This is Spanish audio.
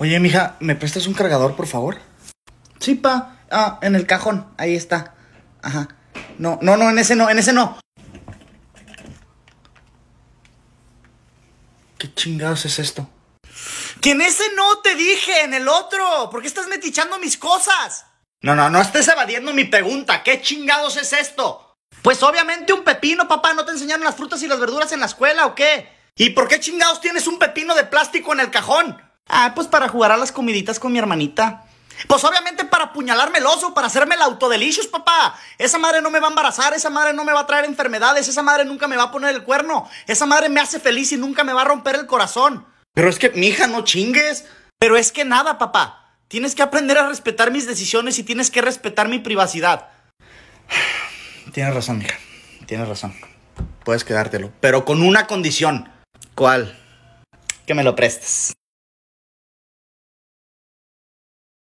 Oye, mija, ¿me prestas un cargador, por favor? Sí, pa. Ah, en el cajón. Ahí está. Ajá. No, no, no, en ese no, en ese no. ¿Qué chingados es esto? Que en ese no te dije, en el otro. ¿Por qué estás metichando mis cosas? No, no, no estés evadiendo mi pregunta. ¿Qué chingados es esto? Pues obviamente un pepino, papá. ¿No te enseñaron las frutas y las verduras en la escuela o qué? ¿Y por qué chingados tienes un pepino de plástico en el cajón? Ah, pues para jugar a las comiditas con mi hermanita. Pues obviamente para apuñalarme el oso, para hacerme el autodelicious, papá. Esa madre no me va a embarazar, esa madre no me va a traer enfermedades, esa madre nunca me va a poner el cuerno, esa madre me hace feliz y nunca me va a romper el corazón. Pero es que, mi hija, no chingues. Pero es que nada, papá. Tienes que aprender a respetar mis decisiones y tienes que respetar mi privacidad. Tienes razón, mija. Tienes razón. Puedes quedártelo, pero con una condición. ¿Cuál? Que me lo prestes.